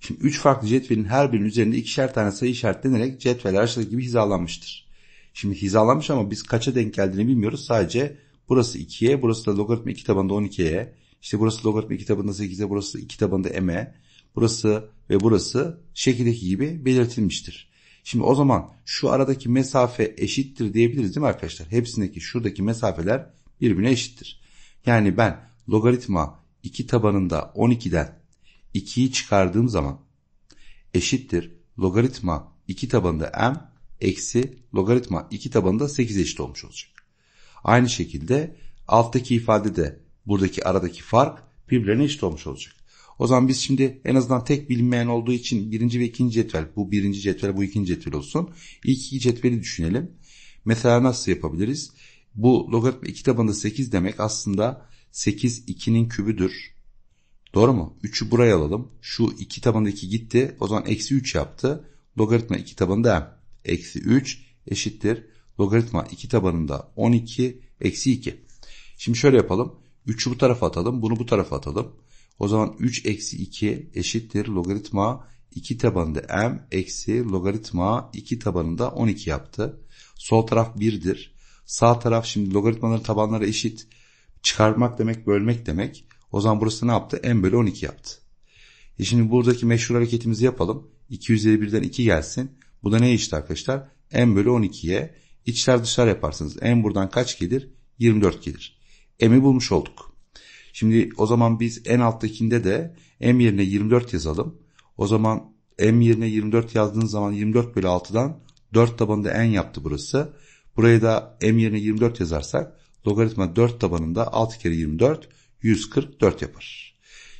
Şimdi üç farklı cetvelin her birinin üzerinde ikişer tane sayı işaretlenerek cetveler aşağıdaki gibi hizalanmıştır. Şimdi hizalanmış ama biz kaça denk geldiğini bilmiyoruz. Sadece burası 2'ye, burası da logaritma 2 tabanında 12'ye, işte burası logaritma 2 tabanında 8'e, burası 2 tabanında m'e, burası ve burası şekildeki gibi belirtilmiştir. Şimdi o zaman şu aradaki mesafe eşittir diyebiliriz değil mi arkadaşlar? Hepsindeki şuradaki mesafeler birbirine eşittir. Yani ben logaritma 2 tabanında 12'den 2'yi çıkardığım zaman eşittir logaritma 2 tabanında m eksi logaritma 2 tabanında 8 eşit olmuş olacak. Aynı şekilde alttaki ifade de buradaki aradaki fark birbirlerine eşit olmuş olacak. O zaman biz şimdi en azından tek bilinmeyen olduğu için birinci ve ikinci cetvel, bu birinci cetvel, bu ikinci cetvel olsun. İlk iki cetveli düşünelim. Mesela nasıl yapabiliriz? Bu logaritma 2 tabanında 8 demek aslında 8 2'nin kübüdür. Doğru mu? 3'ü buraya alalım. Şu 2 tabanındaki gitti. O zaman eksi 3 yaptı. Logaritma 2 tabanında eksi 3 eşittir. Logaritma 2 tabanında 12 eksi 2. Şimdi şöyle yapalım. 3'ü bu tarafa atalım. Bunu bu tarafa atalım. O zaman 3 eksi 2 eşittir. Logaritma 2 tabanında m eksi logaritma 2 tabanında 12 yaptı. Sol taraf 1'dir. Sağ taraf şimdi logaritmaların tabanları eşit. Çıkarmak demek bölmek demek. O zaman burası ne yaptı? M bölü 12 yaptı. E şimdi buradaki meşhur hareketimizi yapalım. 251'den 2 gelsin. Bu da ne işte arkadaşlar? M bölü 12'ye içler dışlar yaparsınız. M buradan kaç gelir? 24 gelir. M'i bulmuş olduk. Şimdi o zaman biz en alttakinde de M yerine 24 yazalım. O zaman M yerine 24 yazdığınız zaman 24 bölü 6'dan 4 tabanında N yaptı burası. Buraya da M yerine 24 yazarsak logaritma 4 tabanında 6 kere 24 144 yapar.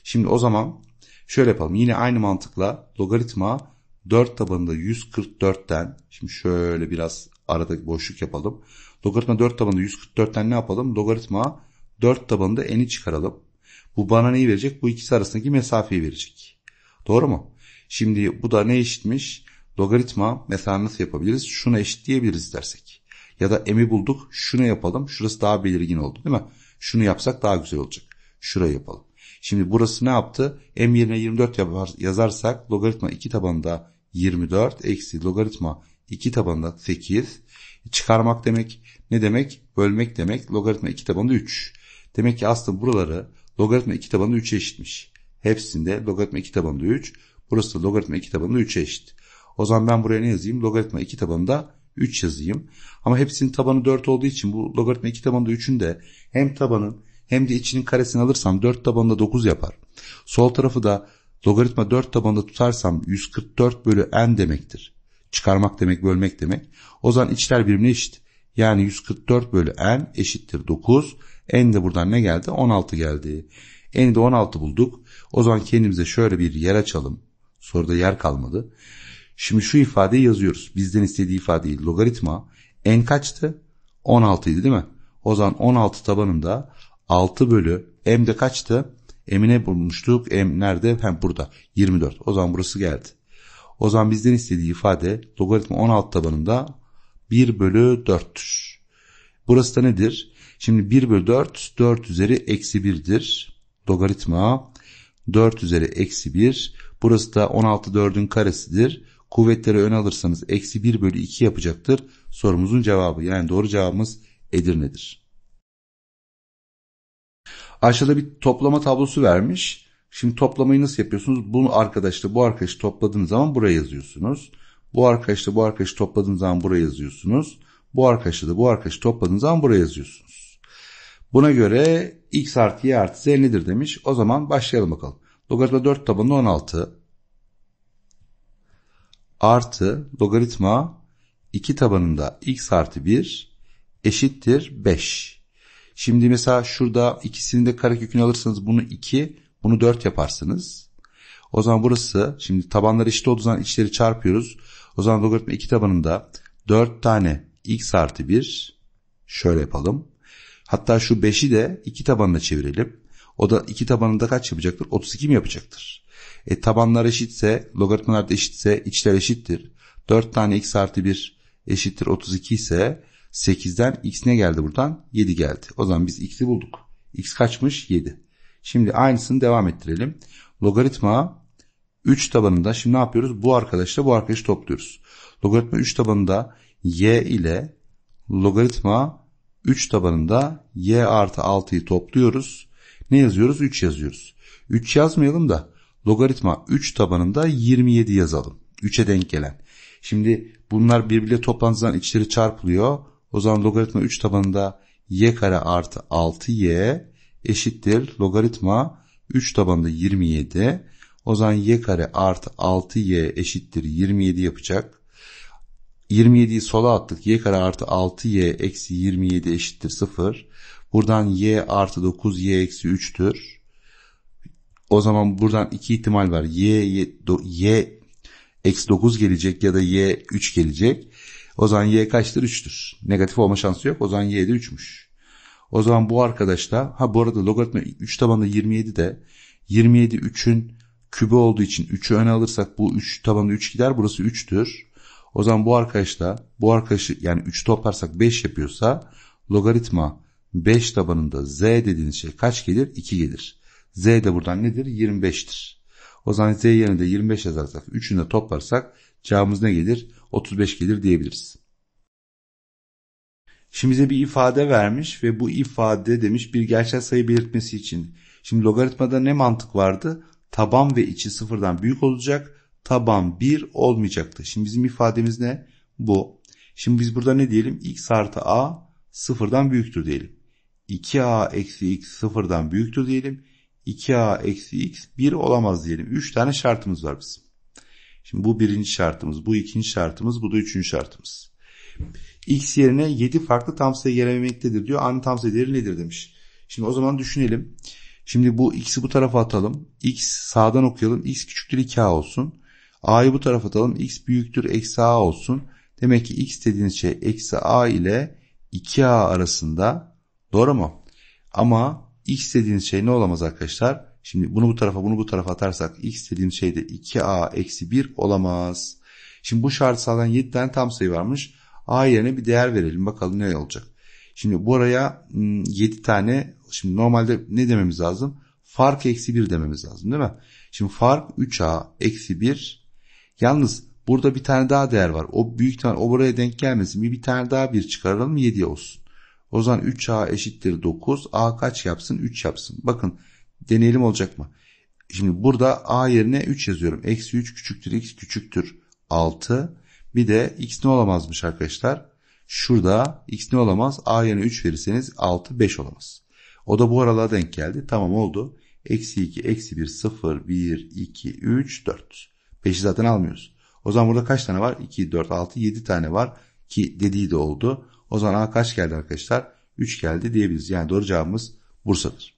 Şimdi o zaman şöyle yapalım. Yine aynı mantıkla logaritma 4 tabanında 144'ten şimdi şöyle biraz arada boşluk yapalım. Logaritma 4 tabanında 144'ten ne yapalım? Logaritma 4 tabanında n'i çıkaralım. Bu bana neyi verecek? Bu ikisi arasındaki mesafeyi verecek. Doğru mu? Şimdi bu da ne eşitmiş? Logaritma mesela nasıl yapabiliriz? Şuna eşit diyebiliriz dersek. Ya da m'i bulduk şunu yapalım. Şurası daha belirgin oldu değil mi? Şunu yapsak daha güzel olacak şuraya yapalım. Şimdi burası ne yaptı? M yerine 24 yazarsak logaritma 2 tabanında 24 eksi logaritma 2 tabanında 8 çıkarmak demek ne demek? Bölmek demek logaritma 2 tabanında 3. Demek ki aslında buraları logaritma 2 tabanında 3'e eşitmiş. Hepsinde logaritma 2 tabanında 3. Burası da logaritma 2 tabanında 3'e eşit. O zaman ben buraya ne yazayım? Logaritma 2 tabanında 3 yazayım. Ama hepsinin tabanı 4 olduğu için bu logaritma 2 tabanında 3'ün de hem tabanın hem de içinin karesini alırsam 4 tabanında 9 yapar. Sol tarafı da logaritma 4 tabanında tutarsam 144 bölü n demektir. Çıkarmak demek bölmek demek. O zaman içler birbirine eşit. Yani 144 bölü n eşittir 9. n de buradan ne geldi? 16 geldi. n'i de 16 bulduk. O zaman kendimize şöyle bir yer açalım. Soruda yer kalmadı. Şimdi şu ifadeyi yazıyoruz. Bizden istediği ifadeyi logaritma n kaçtı? 16 idi değil mi? O zaman 16 tabanında 6 bölü m de kaçtı? M'i bulmuştuk? M nerede? Hem burada. 24. O zaman burası geldi. O zaman bizden istediği ifade logaritma 16 tabanında 1 bölü 4'tür. Burası da nedir? Şimdi 1 bölü 4, 4 üzeri eksi 1'dir. Logaritma 4 üzeri eksi 1. Burası da 16 4'ün karesidir. Kuvvetleri öne alırsanız eksi 1 bölü 2 yapacaktır. Sorumuzun cevabı yani doğru cevabımız Edirne'dir. Aşağıda bir toplama tablosu vermiş. Şimdi toplamayı nasıl yapıyorsunuz? Bunu arkadaşla bu arkadaşı topladığınız zaman buraya yazıyorsunuz. Bu arkadaşla bu arkadaşı topladığınız zaman buraya yazıyorsunuz. Bu arkadaşla da bu arkadaşı topladığınız zaman buraya yazıyorsunuz. Buna göre x artı y artı z nedir demiş. O zaman başlayalım bakalım. Logaritma 4 tabanında 16 artı logaritma 2 tabanında x artı 1 eşittir 5. Şimdi mesela şurada ikisini de karekökünü alırsanız bunu 2, bunu 4 yaparsınız. O zaman burası şimdi tabanlar eşit olduğu zaman içleri çarpıyoruz. O zaman logaritma 2 tabanında 4 tane x artı 1 şöyle yapalım. Hatta şu 5'i de 2 tabanına çevirelim. O da 2 tabanında kaç yapacaktır? 32 mi yapacaktır? E, tabanlar eşitse, logaritmalar da eşitse içler eşittir. 4 tane x artı 1 eşittir 32 ise 8'den x ne geldi buradan? 7 geldi. O zaman biz x'i bulduk. x kaçmış? 7. Şimdi aynısını devam ettirelim. Logaritma 3 tabanında şimdi ne yapıyoruz? Bu arkadaşla bu arkadaşı topluyoruz. Logaritma 3 tabanında y ile logaritma 3 tabanında y artı 6'yı topluyoruz. Ne yazıyoruz? 3 yazıyoruz. 3 yazmayalım da logaritma 3 tabanında 27 yazalım. 3'e denk gelen. Şimdi bunlar birbirle toplantıdan içleri çarpılıyor. O zaman logaritma 3 tabanında y kare artı 6y eşittir logaritma 3 tabanında 27. O zaman y kare artı 6y eşittir 27 yapacak. 27'yi sola attık. y kare artı 6y eksi 27 eşittir 0. Buradan y artı 9y eksi 3'tür. O zaman buradan iki ihtimal var. Y, y, do, y eksi 9 gelecek ya da y 3 gelecek. O zaman y kaçtır? 3'tür. Negatif olma şansı yok. O zaman y de 3'müş. O zaman bu arkadaş da ha bu arada logaritma 3 tabanında 27 de 27 3'ün kübü olduğu için 3'ü öne alırsak bu 3 tabanda 3 gider. Burası 3'tür. O zaman bu arkadaş da bu arkadaşı yani 3 toplarsak 5 yapıyorsa logaritma 5 tabanında z dediğiniz şey kaç gelir? 2 gelir. z de buradan nedir? 25'tir. O zaman z yerine de 25 yazarsak 3'ünü de toplarsak cevabımız ne gelir? 35 gelir diyebiliriz. Şimdi bize bir ifade vermiş ve bu ifade demiş bir gerçel sayı belirtmesi için. Şimdi logaritmada ne mantık vardı? Taban ve içi sıfırdan büyük olacak. Taban 1 olmayacaktı. Şimdi bizim ifademiz ne? Bu. Şimdi biz burada ne diyelim? x artı a sıfırdan büyüktür diyelim. 2a eksi x sıfırdan büyüktür diyelim. 2a eksi x 1 olamaz diyelim. 3 tane şartımız var bizim. Şimdi bu birinci şartımız, bu ikinci şartımız, bu da üçüncü şartımız. X yerine 7 farklı tam sayı gelememektedir diyor. Aynı tam sayı değeri nedir demiş. Şimdi o zaman düşünelim. Şimdi bu x'i bu tarafa atalım. x sağdan okuyalım. x küçüktür 2a olsun. a'yı bu tarafa atalım. x büyüktür eksi a olsun. Demek ki x dediğiniz şey eksi a ile 2a arasında. Doğru mu? Ama x dediğiniz şey ne olamaz arkadaşlar? Şimdi bunu bu tarafa bunu bu tarafa atarsak x dediğim şey de 2a eksi 1 olamaz. Şimdi bu şart sağlayan 7 tane tam sayı varmış. a yerine bir değer verelim bakalım ne olacak. Şimdi buraya 7 ıı, tane şimdi normalde ne dememiz lazım? Fark eksi 1 dememiz lazım değil mi? Şimdi fark 3a eksi 1 yalnız burada bir tane daha değer var. O büyük tane o buraya denk gelmesin. Bir, bir tane daha bir çıkaralım 7 olsun. O zaman 3a eşittir 9. a kaç yapsın? 3 yapsın. Bakın Deneyelim olacak mı? Şimdi burada a yerine 3 yazıyorum. Eksi 3 küçüktür x küçüktür 6. Bir de x ne olamazmış arkadaşlar? Şurada x ne olamaz? a yerine 3 verirseniz 6 5 olamaz. O da bu aralığa denk geldi. Tamam oldu. Eksi 2, eksi 1, 0, 1, 2, 3, 4. 5'i zaten almıyoruz. O zaman burada kaç tane var? 2, 4, 6, 7 tane var. Ki dediği de oldu. O zaman A kaç geldi arkadaşlar? 3 geldi diyebiliriz. Yani doğru cevabımız Bursa'dır.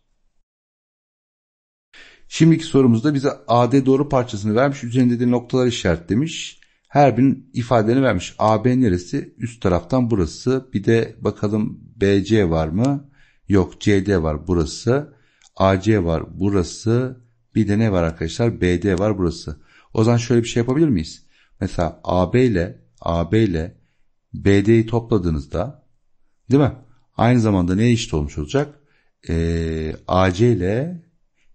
Şimdiki sorumuzda bize AD doğru parçasını vermiş. Üzerinde de noktalar işaretlemiş. Her birinin ifadelerini vermiş. AB neresi? Üst taraftan burası. Bir de bakalım BC var mı? Yok. CD var burası. AC var burası. Bir de ne var arkadaşlar? BD var burası. O zaman şöyle bir şey yapabilir miyiz? Mesela AB ile AB ile BD'yi topladığınızda değil mi? Aynı zamanda ne eşit olmuş olacak? Ee, AC ile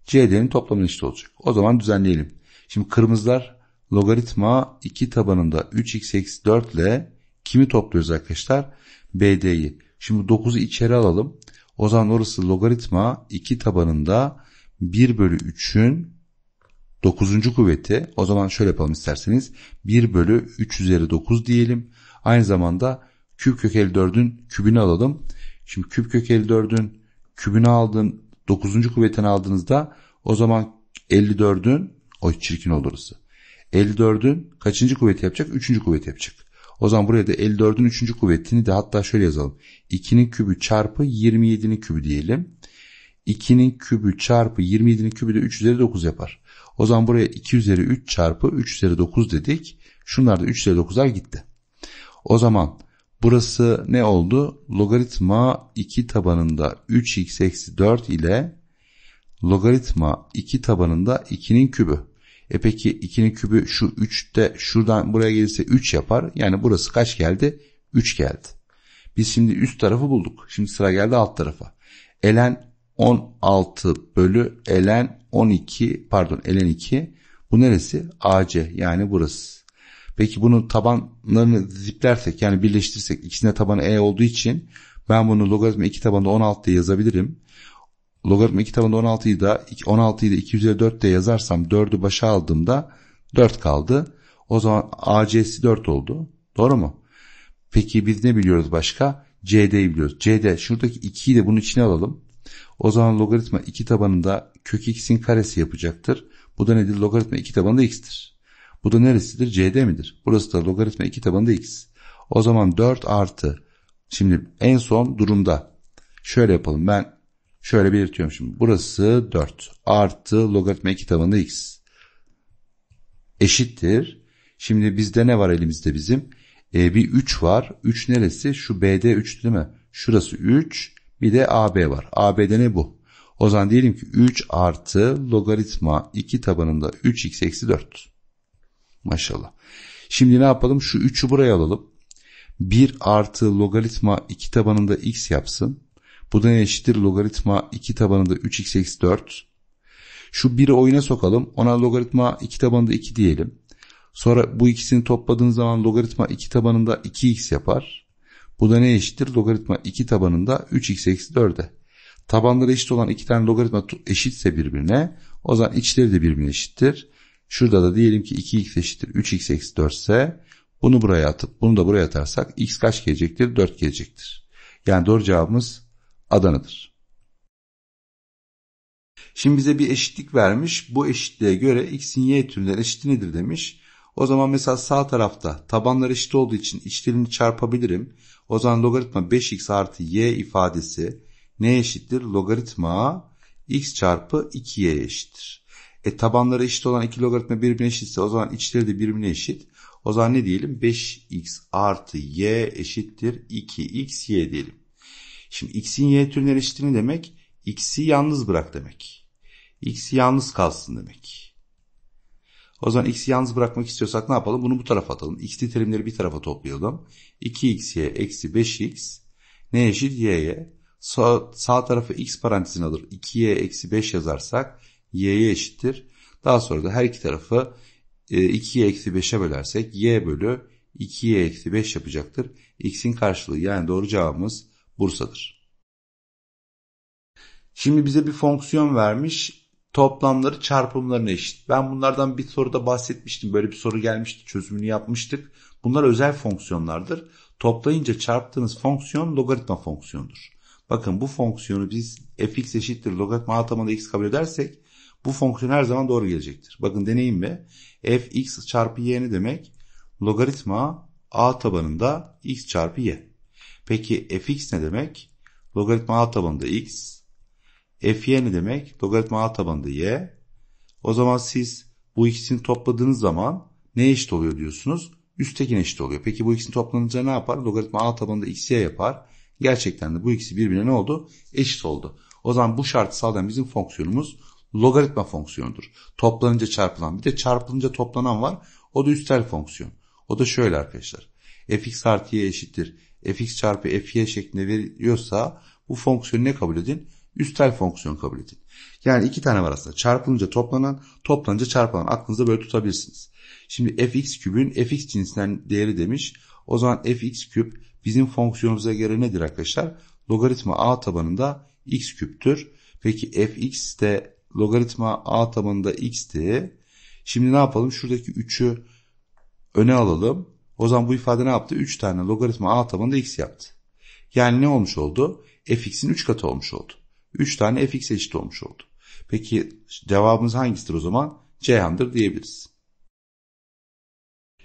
CD'nin toplamının eşit olacak. O zaman düzenleyelim. Şimdi kırmızılar logaritma 2 tabanında 3x eksi 4 ile kimi topluyoruz arkadaşlar? BD'yi. Şimdi 9'u içeri alalım. O zaman orası logaritma 2 tabanında 1 bölü 3'ün 9. kuvveti. O zaman şöyle yapalım isterseniz. 1 bölü 3 üzeri 9 diyelim. Aynı zamanda küp kök 54'ün kübünü alalım. Şimdi küp kök 54'ün kübünü aldım. 9. kuvvetini aldığınızda o zaman 54'ün o çirkin oluruz. 54'ün kaçıncı kuvveti yapacak? 3. kuvveti yapacak. O zaman buraya da 54'ün 3. kuvvetini de hatta şöyle yazalım. 2'nin kübü çarpı 27'nin kübü diyelim. 2'nin kübü çarpı 27'nin kübü de 3 üzeri 9 yapar. O zaman buraya 2 üzeri 3 çarpı 3 üzeri 9 dedik. Şunlar da 3 üzeri 9'lar gitti. O zaman Burası ne oldu? Logaritma 2 tabanında 3x eksi 4 ile logaritma 2 tabanında 2'nin kübü. E peki 2'nin kübü şu 3'te şuradan buraya gelirse 3 yapar. Yani burası kaç geldi? 3 geldi. Biz şimdi üst tarafı bulduk. Şimdi sıra geldi alt tarafa. Elen 16 bölü elen 12 pardon elen 2 bu neresi? AC yani burası. Peki bunu tabanlarını ziplersek yani birleştirsek ikisine tabanı e olduğu için ben bunu logaritma 2 tabanında 16 diye yazabilirim. Logaritma 2 tabanında 16'yı da 16'yı da 2 üzeri 4 diye yazarsam 4'ü başa aldığımda 4 kaldı. O zaman AC'si 4 oldu. Doğru mu? Peki biz ne biliyoruz başka? CD'yi biliyoruz. CD şuradaki 2'yi de bunun içine alalım. O zaman logaritma 2 tabanında kök x'in karesi yapacaktır. Bu da nedir? Logaritma 2 tabanında x'tir. Bu da neresidir? CD midir? Burası da logaritma 2 tabanında x. O zaman 4 artı. Şimdi en son durumda. Şöyle yapalım. Ben şöyle belirtiyorum şimdi. Burası 4 artı logaritma 2 tabanında x. Eşittir. Şimdi bizde ne var elimizde bizim? E, bir 3 var. 3 neresi? Şu BD 3 değil mi? Şurası 3. Bir de AB var. AB'de ne bu? O zaman diyelim ki 3 artı logaritma 2 tabanında 3x eksi 4. Maşallah. Şimdi ne yapalım? Şu 3'ü buraya alalım. 1 artı logaritma 2 tabanında x yapsın. Bu da eşittir logaritma 2 tabanında 3x eksi 4. Şu 1'i oyuna sokalım. Ona logaritma 2 tabanında 2 diyelim. Sonra bu ikisini topladığın zaman logaritma 2 tabanında 2x yapar. Bu da ne eşittir? Logaritma 2 tabanında 3x eksi 4'e. Tabanları eşit olan iki tane logaritma eşitse birbirine o zaman içleri de birbirine eşittir. Şurada da diyelim ki 2x eşittir 3x eksi 4 ise bunu buraya atıp bunu da buraya atarsak x kaç gelecektir? 4 gelecektir. Yani doğru cevabımız Adana'dır. Şimdi bize bir eşitlik vermiş. Bu eşitliğe göre x'in y türünden eşit nedir demiş. O zaman mesela sağ tarafta tabanlar eşit olduğu için içlerini çarpabilirim. O zaman logaritma 5x artı y ifadesi ne eşittir? Logaritma x çarpı 2y eşittir. E tabanları eşit olan iki logaritma birbirine eşitse o zaman içleri de birbirine eşit. O zaman ne diyelim? 5x artı y eşittir 2 xy diyelim. Şimdi x'in y türünden eşitliğini demek x'i yalnız bırak demek. x'i yalnız kalsın demek. O zaman x'i yalnız bırakmak istiyorsak ne yapalım? Bunu bu tarafa atalım. x'li terimleri bir tarafa toplayalım. 2xy eksi 5x ne eşit y'ye. Sağ, sağ tarafa x parantezini alır. 2y eksi 5 yazarsak y'ye eşittir. Daha sonra da her iki tarafı 2y e, eksi 5'e bölersek y bölü 2y eksi 5 yapacaktır. x'in karşılığı yani doğru cevabımız Bursa'dır. Şimdi bize bir fonksiyon vermiş. Toplamları çarpımlarına eşit. Ben bunlardan bir soruda bahsetmiştim. Böyle bir soru gelmişti. Çözümünü yapmıştık. Bunlar özel fonksiyonlardır. Toplayınca çarptığınız fonksiyon logaritma fonksiyonudur. Bakın bu fonksiyonu biz fx eşittir logaritma a tabanı x kabul edersek bu fonksiyon her zaman doğru gelecektir. Bakın deneyim ve fx çarpı y ne demek? Logaritma a tabanında x çarpı y. Peki fx ne demek? Logaritma a tabanında x. fy ne demek? Logaritma a tabanında y. O zaman siz bu ikisini topladığınız zaman ne eşit oluyor diyorsunuz? Üsttekine eşit oluyor. Peki bu ikisini toplanınca ne yapar? Logaritma a tabanında x'ye yapar. Gerçekten de bu ikisi birbirine ne oldu? Eşit oldu. O zaman bu şartı sağlayan bizim fonksiyonumuz logaritma fonksiyonudur. Toplanınca çarpılan bir de çarpılınca toplanan var. O da üstel fonksiyon. O da şöyle arkadaşlar. fx artı y eşittir. fx çarpı fy şeklinde veriyorsa bu fonksiyonu ne kabul edin? Üstel fonksiyon kabul edin. Yani iki tane var aslında. Çarpılınca toplanan, toplanınca çarpılan. Aklınızda böyle tutabilirsiniz. Şimdi fx kübün fx cinsinden değeri demiş. O zaman fx küp bizim fonksiyonumuza göre nedir arkadaşlar? Logaritma a tabanında x küptür. Peki fx de logaritma a tabanında x'ti. Şimdi ne yapalım? Şuradaki 3'ü öne alalım. O zaman bu ifade ne yaptı? 3 tane logaritma a tabanında x yaptı. Yani ne olmuş oldu? fx'in 3 katı olmuş oldu. 3 tane fx eşit olmuş oldu. Peki cevabımız hangisidir o zaman? Ceyhan'dır diyebiliriz.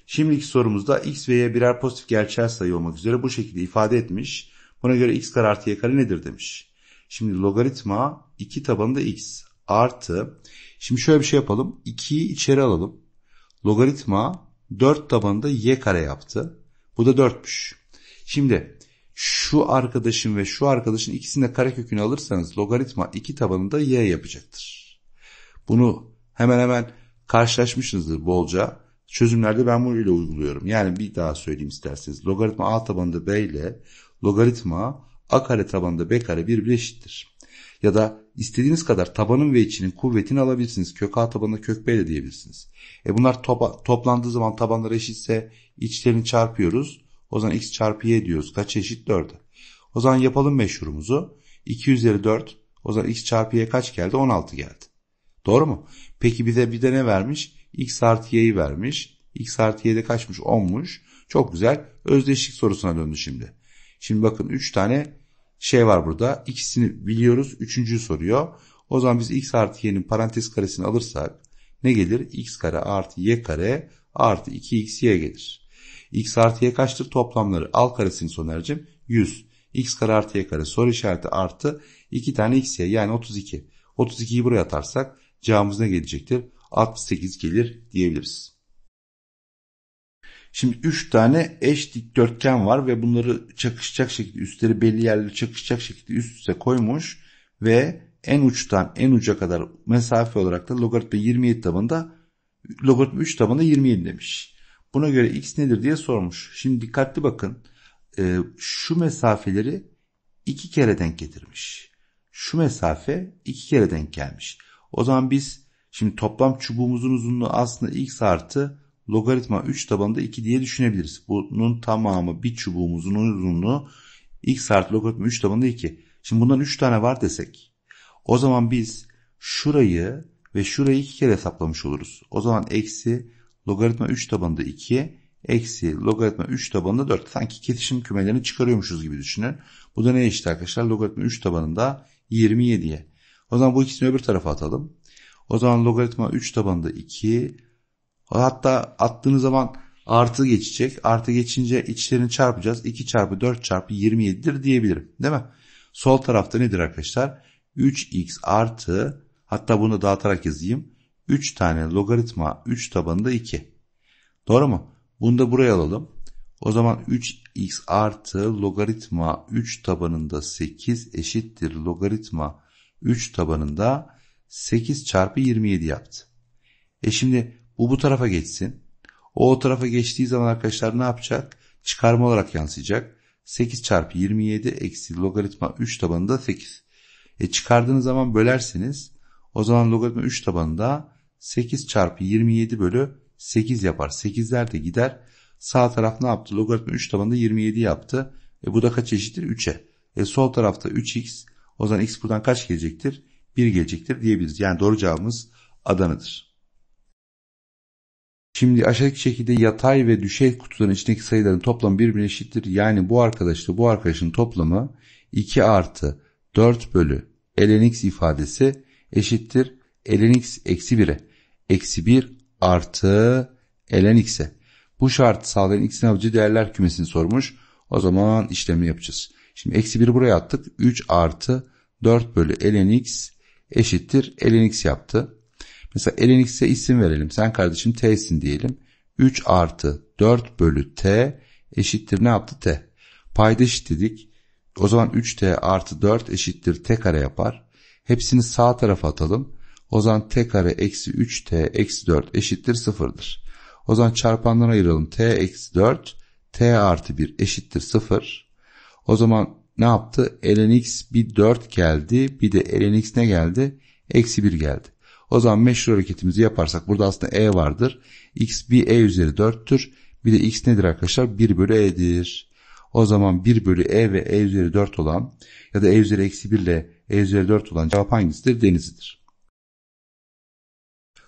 Şimdiki sorumuzda x ve y birer pozitif gerçel sayı olmak üzere bu şekilde ifade etmiş. Buna göre x kare artı y kare nedir demiş. Şimdi logaritma 2 tabanında x artı şimdi şöyle bir şey yapalım. 2'yi içeri alalım. Logaritma 4 tabanında y kare yaptı. Bu da 4'müş. Şimdi şu arkadaşın ve şu arkadaşın ikisinin de kare kökünü alırsanız logaritma 2 tabanında y yapacaktır. Bunu hemen hemen karşılaşmışsınızdır bolca. Çözümlerde ben bunu ile uyguluyorum. Yani bir daha söyleyeyim isterseniz. Logaritma a tabanında b ile logaritma a kare tabanında b kare birbirine eşittir. Ya da istediğiniz kadar tabanın ve içinin kuvvetini alabilirsiniz. Kök A tabanına kök B de diyebilirsiniz. E bunlar topa, toplandığı zaman tabanlar eşitse içlerini çarpıyoruz. O zaman x çarpı y diyoruz. Kaç eşit 4'e. O zaman yapalım meşhurumuzu. 2 üzeri 4. O zaman x çarpı y kaç geldi? 16 geldi. Doğru mu? Peki bir de bir de ne vermiş? x artı y'yi vermiş. x artı y'de kaçmış? 10'muş. Çok güzel. Özdeşlik sorusuna döndü şimdi. Şimdi bakın 3 tane şey var burada. İkisini biliyoruz. Üçüncüyü soruyor. O zaman biz x artı y'nin parantez karesini alırsak ne gelir? x kare artı y kare artı 2xy gelir. x artı y kaçtır? Toplamları al karesini sonercim 100. x kare artı y kare soru işareti artı 2 tane xy yani 32. 32'yi buraya atarsak cevabımız ne gelecektir? 68 gelir diyebiliriz. Şimdi 3 tane eş dikdörtgen var ve bunları çakışacak şekilde üstleri belli yerlere çakışacak şekilde üst üste koymuş ve en uçtan en uca kadar mesafe olarak da logaritma 27 tabanında logaritma 3 tabanında 27 demiş. Buna göre x nedir diye sormuş. Şimdi dikkatli bakın. Ee, şu mesafeleri iki kere denk getirmiş. Şu mesafe iki kere denk gelmiş. O zaman biz şimdi toplam çubuğumuzun uzunluğu aslında x artı logaritma 3 tabanında 2 diye düşünebiliriz. Bunun tamamı bir çubuğumuzun uzunluğu x artı logaritma 3 tabanında 2. Şimdi bundan 3 tane var desek o zaman biz şurayı ve şurayı 2 kere hesaplamış oluruz. O zaman eksi logaritma 3 tabanında 2 eksi logaritma 3 tabanında 4. Sanki kesişim kümelerini çıkarıyormuşuz gibi düşünün. Bu da ne işte arkadaşlar? Logaritma 3 tabanında 27'ye. O zaman bu ikisini öbür tarafa atalım. O zaman logaritma 3 tabanında 2 Hatta attığınız zaman artı geçecek. Artı geçince içlerini çarpacağız. 2 çarpı 4 çarpı 27'dir diyebilirim. Değil mi? Sol tarafta nedir arkadaşlar? 3x artı hatta bunu dağıtarak yazayım. 3 tane logaritma 3 tabanında 2. Doğru mu? Bunu da buraya alalım. O zaman 3x artı logaritma 3 tabanında 8 eşittir logaritma 3 tabanında 8 çarpı 27 yaptı. E şimdi bu bu tarafa geçsin. O o tarafa geçtiği zaman arkadaşlar ne yapacak? Çıkarma olarak yansıyacak. 8 çarpı 27 eksi logaritma 3 tabanında 8. E çıkardığınız zaman bölersiniz. O zaman logaritma 3 tabanında 8 çarpı 27 bölü 8 yapar. 8'ler de gider. Sağ taraf ne yaptı? Logaritma 3 tabanında 27 yaptı. E bu da kaç eşittir? 3'e. E sol tarafta 3x. O zaman x buradan kaç gelecektir? 1 gelecektir diyebiliriz. Yani doğru cevabımız Adana'dır. Şimdi aşağıdaki şekilde yatay ve düşey kutuların içindeki sayıların toplamı birbirine eşittir. Yani bu arkadaşla bu arkadaşın toplamı 2 artı 4 bölü ln x ifadesi eşittir ln x eksi 1'e. Eksi 1 artı ln x'e. Bu şart sağlayan x'in alıcı değerler kümesini sormuş. O zaman işlemi yapacağız. Şimdi eksi 1'i buraya attık. 3 artı 4 bölü ln x eşittir ln x yaptı. Mesela Elenix'e isim verelim. Sen kardeşim T'sin diyelim. 3 artı 4 bölü T eşittir ne yaptı T? Payda eşitledik. O zaman 3T artı 4 eşittir T kare yapar. Hepsini sağ tarafa atalım. O zaman T kare eksi 3T eksi 4 eşittir 0'dır. O zaman çarpandan ayıralım. T eksi 4 T artı 1 eşittir 0. O zaman ne yaptı? Ln bir 4 geldi. Bir de ln ne geldi? Eksi 1 geldi. O zaman meşhur hareketimizi yaparsak burada aslında e vardır. x bir e üzeri 4'tür. Bir de x nedir arkadaşlar? 1 bölü e'dir. O zaman 1 bölü e ve e üzeri 4 olan ya da e üzeri eksi 1 ile e üzeri 4 olan cevap hangisidir? Denizidir.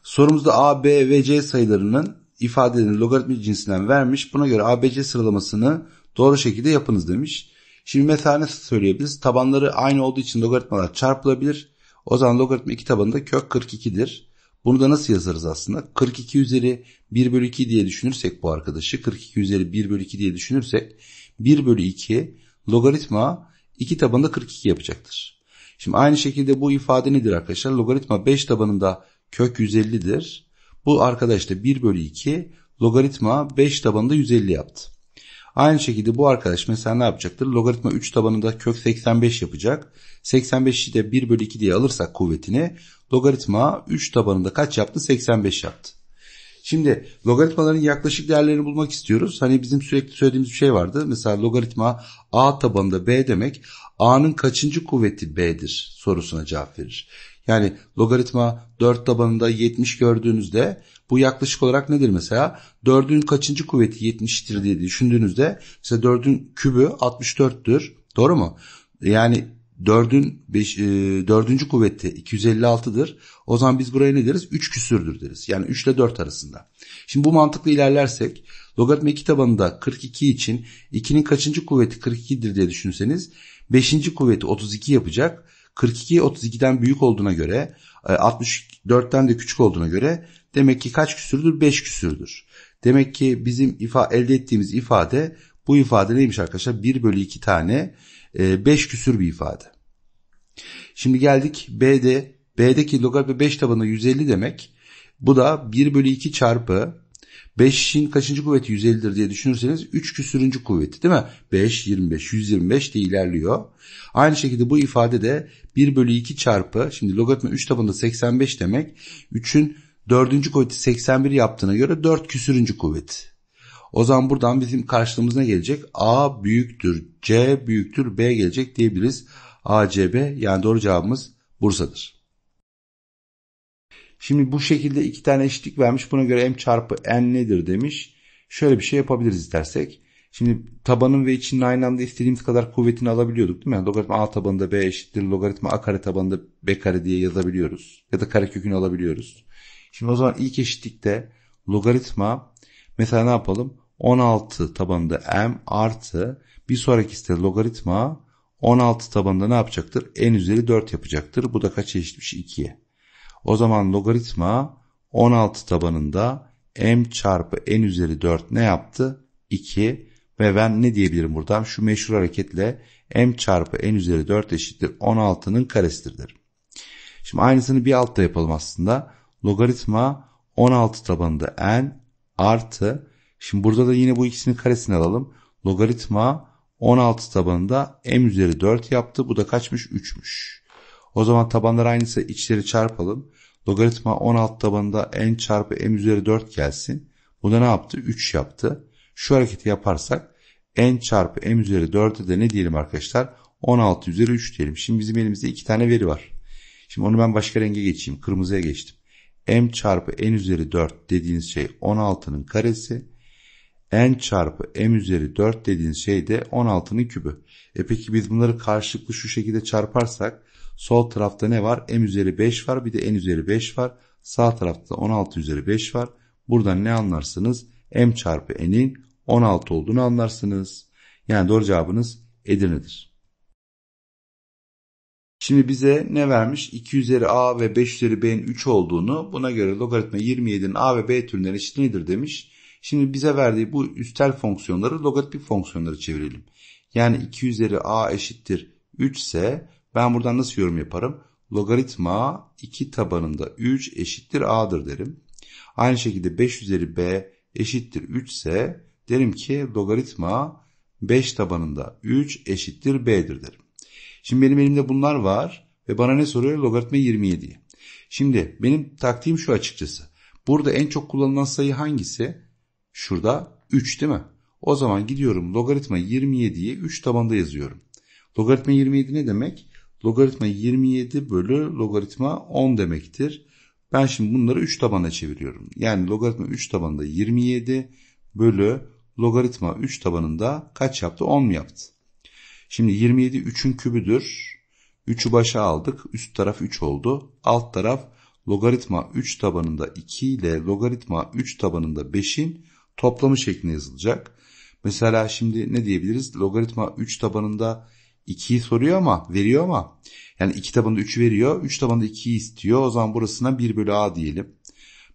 Sorumuzda a, b ve c sayılarının ifadelerini logaritmik cinsinden vermiş. Buna göre a, b, c sıralamasını doğru şekilde yapınız demiş. Şimdi mesela ne söyleyebiliriz? Tabanları aynı olduğu için logaritmalar çarpılabilir. O zaman logaritma kitabında tabanında kök 42'dir. Bunu da nasıl yazarız aslında? 42 üzeri 1 bölü 2 diye düşünürsek bu arkadaşı 42 üzeri 1 bölü 2 diye düşünürsek 1 bölü 2 logaritma 2 tabanında 42 yapacaktır. Şimdi aynı şekilde bu ifade nedir arkadaşlar? Logaritma 5 tabanında kök 150'dir. Bu arkadaş da 1 bölü 2 logaritma 5 tabanında 150 yaptı. Aynı şekilde bu arkadaş mesela ne yapacaktır? Logaritma 3 tabanında kök 85 yapacak. 85'i de 1 bölü 2 diye alırsak kuvvetini logaritma 3 tabanında kaç yaptı? 85 yaptı. Şimdi logaritmaların yaklaşık değerlerini bulmak istiyoruz. Hani bizim sürekli söylediğimiz bir şey vardı. Mesela logaritma a tabanında b demek a'nın kaçıncı kuvveti b'dir sorusuna cevap verir. Yani logaritma 4 tabanında 70 gördüğünüzde bu yaklaşık olarak nedir mesela? 4'ün kaçıncı kuvveti 70'tir diye düşündüğünüzde mesela 4'ün kübü 64'tür. Doğru mu? Yani 4'ün 5, 4. kuvveti 256'dır. O zaman biz buraya ne deriz? 3 küsürdür deriz. Yani 3 ile 4 arasında. Şimdi bu mantıkla ilerlersek logaritma 2 tabanında 42 için 2'nin kaçıncı kuvveti 42'dir diye düşünseniz 5. kuvveti 32 yapacak. 42 32'den büyük olduğuna göre 64'ten e, de küçük olduğuna göre demek ki kaç küsürdür? 5 küsürdür. Demek ki bizim ifa, elde ettiğimiz ifade bu ifade neymiş arkadaşlar? 1 bölü 2 tane 5 e, küsür bir ifade. Şimdi geldik B'de. B'deki logaritma 5 tabanı 150 demek. Bu da 1 bölü 2 çarpı 5'in kaçıncı kuvveti 150'dir diye düşünürseniz 3 küsürüncü kuvveti değil mi? 5, 25, 125 de ilerliyor. Aynı şekilde bu ifade de 1 bölü 2 çarpı şimdi logaritma 3 tabanında 85 demek 3'ün 4. kuvveti 81 yaptığına göre 4 küsürüncü kuvvet. O zaman buradan bizim karşılığımızına gelecek A büyüktür, C büyüktür, B gelecek diyebiliriz. A, C, B yani doğru cevabımız Bursa'dır. Şimdi bu şekilde iki tane eşitlik vermiş. Buna göre m çarpı n nedir demiş. Şöyle bir şey yapabiliriz istersek. Şimdi tabanın ve içinin aynı anda istediğimiz kadar kuvvetini alabiliyorduk değil mi? Yani logaritma a tabanında b eşittir. Logaritma a kare tabanında b kare diye yazabiliyoruz. Ya da kare kökünü alabiliyoruz. Şimdi o zaman ilk eşitlikte logaritma mesela ne yapalım? 16 tabanında m artı bir sonraki site logaritma 16 tabanında ne yapacaktır? n üzeri 4 yapacaktır. Bu da kaç eşitmiş? 2'ye. O zaman logaritma 16 tabanında m çarpı n üzeri 4 ne yaptı? 2 ve ben ne diyebilirim buradan? Şu meşhur hareketle m çarpı n üzeri 4 eşittir 16'nın karesidir derim. Şimdi aynısını bir altta yapalım aslında. Logaritma 16 tabanında n artı şimdi burada da yine bu ikisinin karesini alalım. Logaritma 16 tabanında m üzeri 4 yaptı. Bu da kaçmış? 3'müş. O zaman tabanlar aynıysa içleri çarpalım. Logaritma 16 tabanında n çarpı m üzeri 4 gelsin. Bu da ne yaptı? 3 yaptı. Şu hareketi yaparsak n çarpı m üzeri 4'e de ne diyelim arkadaşlar? 16 üzeri 3 diyelim. Şimdi bizim elimizde iki tane veri var. Şimdi onu ben başka renge geçeyim. Kırmızıya geçtim. m çarpı n üzeri 4 dediğiniz şey 16'nın karesi. n çarpı m üzeri 4 dediğiniz şey de 16'nın kübü. E peki biz bunları karşılıklı şu şekilde çarparsak Sol tarafta ne var? M üzeri 5 var. Bir de N üzeri 5 var. Sağ tarafta 16 üzeri 5 var. Buradan ne anlarsınız? M çarpı N'in 16 olduğunu anlarsınız. Yani doğru cevabınız Edirne'dir. Şimdi bize ne vermiş? 2 üzeri a ve 5 üzeri b'nin 3 olduğunu buna göre logaritma 27'nin a ve b türünden eşit nedir demiş. Şimdi bize verdiği bu üstel fonksiyonları logaritmik fonksiyonları çevirelim. Yani 2 üzeri a eşittir 3 ise ben buradan nasıl yorum yaparım? Logaritma 2 tabanında 3 eşittir a'dır derim. Aynı şekilde 5 üzeri b eşittir 3 ise derim ki logaritma 5 tabanında 3 eşittir b'dir derim. Şimdi benim elimde bunlar var ve bana ne soruyor? Logaritma 27'yi. Şimdi benim taktiğim şu açıkçası. Burada en çok kullanılan sayı hangisi? Şurada 3 değil mi? O zaman gidiyorum logaritma 27'yi 3 tabanda yazıyorum. Logaritma 27 ne demek? logaritma 27 bölü logaritma 10 demektir. Ben şimdi bunları 3 tabana çeviriyorum. Yani logaritma 3 tabanında 27 bölü logaritma 3 tabanında kaç yaptı? 10 mu yaptı? Şimdi 27 3'ün kübüdür. 3'ü başa aldık. Üst taraf 3 oldu. Alt taraf logaritma 3 tabanında 2 ile logaritma 3 tabanında 5'in toplamı şeklinde yazılacak. Mesela şimdi ne diyebiliriz? Logaritma 3 tabanında 2'yi soruyor ama veriyor ama yani 2 tabanında 3 veriyor 3 tabanında 2'yi istiyor o zaman burasına 1 bölü a diyelim.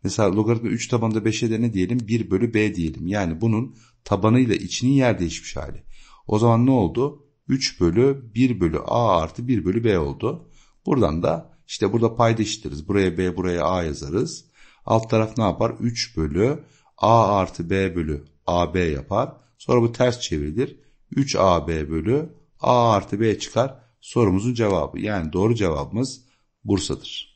Mesela logaritma 3 tabanında 5'e de ne diyelim 1 bölü b diyelim. Yani bunun tabanıyla içinin yer değişmiş hali. O zaman ne oldu? 3 bölü 1 bölü a artı 1 bölü b oldu. Buradan da işte burada payda eşitleriz. Buraya b buraya a yazarız. Alt taraf ne yapar? 3 bölü a artı b bölü ab yapar. Sonra bu ters çevrilir. 3ab bölü A artı B çıkar sorumuzun cevabı. Yani doğru cevabımız Bursa'dır.